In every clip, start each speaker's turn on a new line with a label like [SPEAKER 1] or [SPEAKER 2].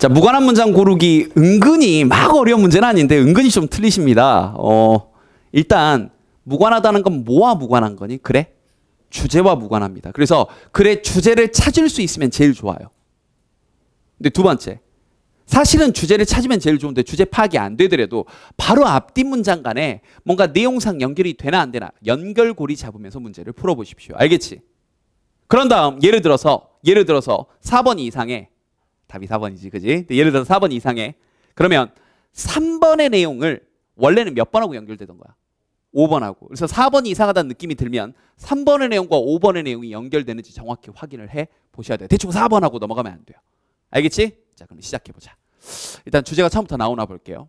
[SPEAKER 1] 자, 무관한 문장 고르기 은근히 막 어려운 문제는 아닌데 은근히 좀 틀리십니다. 어, 일단 무관하다는 건 뭐와 무관한 거니? 그래? 주제와 무관합니다. 그래서 그래 주제를 찾을 수 있으면 제일 좋아요. 근데 두 번째. 사실은 주제를 찾으면 제일 좋은데 주제 파악이 안 되더라도 바로 앞뒤 문장 간에 뭔가 내용상 연결이 되나 안 되나 연결고리 잡으면서 문제를 풀어보십시오. 알겠지? 그런 다음 예를 들어서 예를 들어서 4번 이상의 답이 4번이지, 그지? 예를 들어서 4번 이상에 그러면 3번의 내용을 원래는 몇 번하고 연결되던 거야? 5번하고. 그래서 4번 이상하다는 느낌이 들면 3번의 내용과 5번의 내용이 연결되는지 정확히 확인을 해 보셔야 돼요. 대충 4번하고 넘어가면 안 돼요. 알겠지? 자, 그럼 시작해 보자. 일단 주제가 처음부터 나오나 볼게요.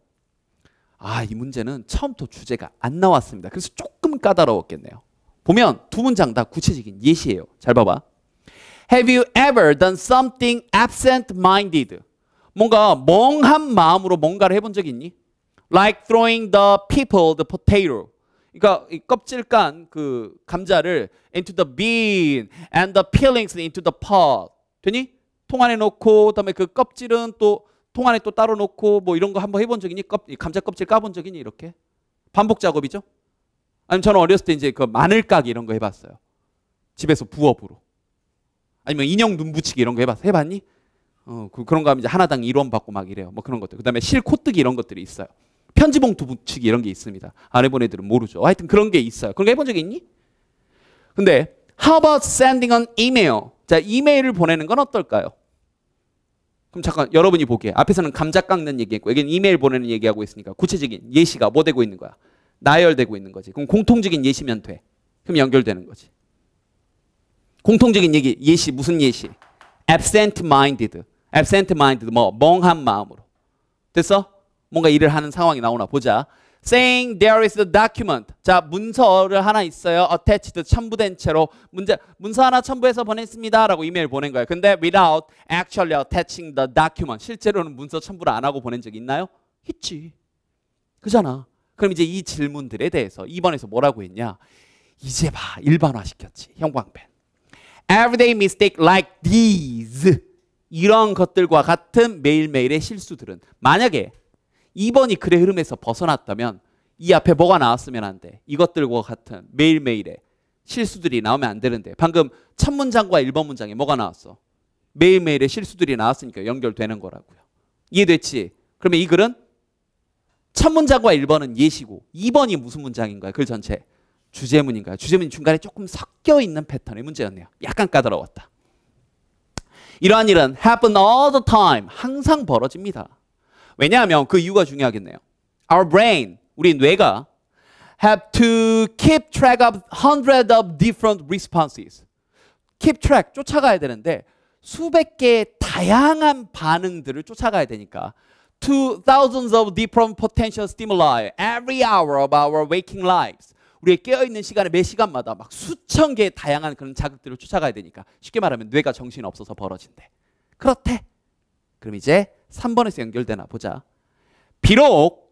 [SPEAKER 1] 아, 이 문제는 처음부터 주제가 안 나왔습니다. 그래서 조금 까다로웠겠네요. 보면 두 문장 다 구체적인 예시예요. 잘 봐봐. Have you ever done something absent-minded? 뭔가 멍한 마음으로 뭔가를 해본 적 있니? Like throwing the people the potato. 그러니까 껍질 깐그 감자를 into the bean and the peelings into the pot. 되니? 통 안에 넣고 그다음에 그 껍질은 또통 안에 또 따로 넣고 뭐 이런 거 한번 해본 적이니? 껍, 감자 껍질 까본 적이니? 이렇게 반복 작업이죠. 아니 저는 어렸을 때 이제 그 마늘 까기 이런 거 해봤어요. 집에서 부업으로. 아니면 인형 눈 붙이기 이런 거 해봤, 해봤니? 어, 그, 그런 거 하면 이제 하나당 1원 받고 막 이래요. 뭐 그런 것들. 그 다음에 실 코뜨기 이런 것들이 있어요. 편지봉투 붙이기 이런 게 있습니다. 안 해본 애들은 모르죠. 하여튼 그런 게 있어요. 그런 거 해본 적 있니? 근데 how about sending an email? 자, 이메일을 보내는 건 어떨까요? 그럼 잠깐 여러분이 보기에 앞에서는 감자 깎는 얘기했고 여기는 이메일 보내는 얘기하고 있으니까 구체적인 예시가 뭐 되고 있는 거야? 나열되고 있는 거지. 그럼 공통적인 예시면 돼. 그럼 연결되는 거지. 공통적인 얘기 예시 무슨 예시? absent minded. absent minded 뭐 멍한 마음으로. 됐어? 뭔가 일을 하는 상황이 나오나 보자. saying there is a document. 자, 문서를 하나 있어요. attached 첨부된 채로 문제 문서 하나 첨부해서 보냈습니다라고 이메일 보낸 거예요. 근데 without actually attaching the document. 실제로는 문서 첨부를 안 하고 보낸 적 있나요? 있지. 그잖아. 그럼 이제 이 질문들에 대해서 2번에서 뭐라고 했냐? 이제 봐. 일반화시켰지. 형광펜. everyday mistake like these 이런 것들과 같은 매일매일의 실수들은 만약에 2번이 글의 흐름에서 벗어났다면 이 앞에 뭐가 나왔으면 안 돼. 이것들과 같은 매일매일의 실수들이 나오면 안 되는데 방금 첫 문장과 1번 문장에 뭐가 나왔어? 매일매일의 실수들이 나왔으니까 연결되는 거라고요. 이해됐지? 그러면 이 글은 첫 문장과 1번은 예시고 2번이 무슨 문장인 가요글 전체. 주제문인가요? 주제문이 중간에 조금 섞여 있는 패턴이 문제였네요. 약간 까다로웠다. 이러한 일은 happen all the time. 항상 벌어집니다. 왜냐하면 그 이유가 중요하겠네요. Our brain, 우리 뇌가 have to keep track of hundred of different responses. keep track, 쫓아가야 되는데 수백 개의 다양한 반응들을 쫓아가야 되니까 to thousands of different potential stimuli every hour of our waking lives. 우리의 깨어있는 시간에 매 시간마다 막 수천 개의 다양한 그런 자극들을 쫓아가야 되니까 쉽게 말하면 뇌가 정신이 없어서 벌어진대. 그렇대. 그럼 이제 3번에서 연결되나 보자. 비록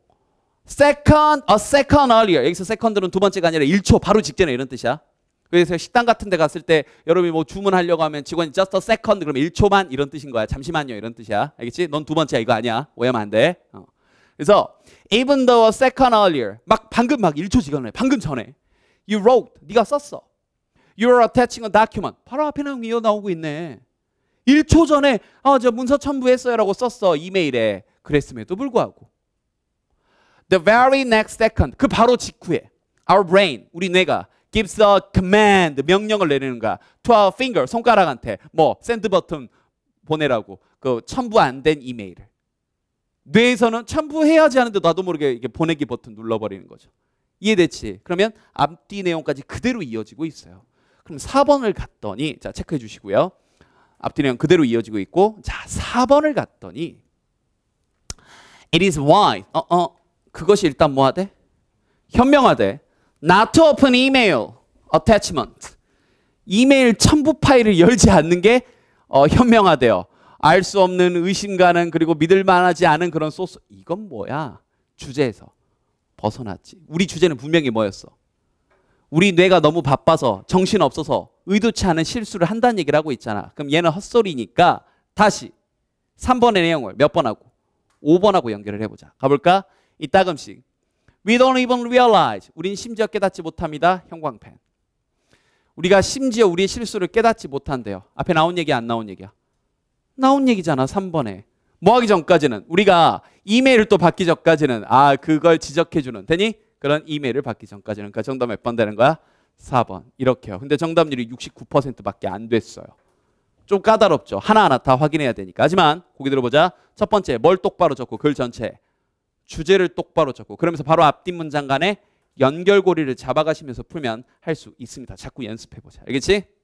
[SPEAKER 1] second, a second earlier. 여기서 second는 두 번째가 아니라 1초 바로 직전에 이런 뜻이야. 그래서 식당 같은 데 갔을 때 여러분이 뭐 주문하려고 하면 직원이 just a second 그러면 1초만 이런 뜻인 거야. 잠시만요 이런 뜻이야. 알겠지? 넌 두 번째야 이거 아니야. 오해하면 안 돼. 어. 그래서 even though a second earlier 막 방금 막 1초 지간에 방금 전에 you wrote 네가 썼어. you are attaching a document 바로 앞에 내용 이어 나오고 있네. 1초 전에 아 저 문서 첨부했어요라고 썼어 이메일에 그랬음에도 불구하고 the very next second 그 바로 직후에 our brain 우리 뇌가 gives a command 명령을 내리는 거야 to our finger 손가락한테 뭐 send 버튼 보내라고 그 첨부 안 된 이메일을 뇌에서는 첨부해야지 하는데 나도 모르게 이게 보내기 버튼 눌러버리는 거죠. 이해됐지? 그러면 앞뒤 내용까지 그대로 이어지고 있어요. 그럼 4번을 갔더니 자 체크해 주시고요. 앞뒤 내용 그대로 이어지고 있고 자 4번을 갔더니 It is wise. 어, 어, 그것이 일단 뭐하대? 현명하대. Not to open email attachment. 이메일 첨부 파일을 열지 않는 게 어, 현명하대요. 알수 없는 의심가는 그리고 믿을 만하지 않은 그런 소스 이건 뭐야? 주제에서 벗어났지. 우리 주제는 분명히 뭐였어? 우리 뇌가 너무 바빠서 정신 없어서 의도치 않은 실수를 한다는 얘기를 하고 있잖아. 그럼 얘는 헛소리니까 다시 3번의 내용을 몇 번 하고 5번 하고 연결을 해보자. 가볼까? 이따금씩. We don't even realize. 우린 심지어 깨닫지 못합니다. 형광펜. 우리가 심지어 우리의 실수를 깨닫지 못한대요. 앞에 나온 얘기 안 나온 얘기야. 나온 얘기잖아, 3번에. 뭐 하기 전까지는 우리가 이메일을 또 받기 전까지는 아, 그걸 지적해 주는 되니? 그런 이메일을 받기 전까지는 그니까 정답 몇 번 되는 거야? 4번. 이렇게요. 근데 정답률이 69%밖에 안 됐어요. 좀 까다롭죠. 하나하나 다 확인해야 되니까. 하지만 고기 들어보자. 첫 번째, 뭘 똑바로 적고 글 전체 주제를 똑바로 적고 그러면서 바로 앞 뒷 문장 간에 연결고리를 잡아가시면서 풀면 할 수 있습니다. 자꾸 연습해보자. 알겠지?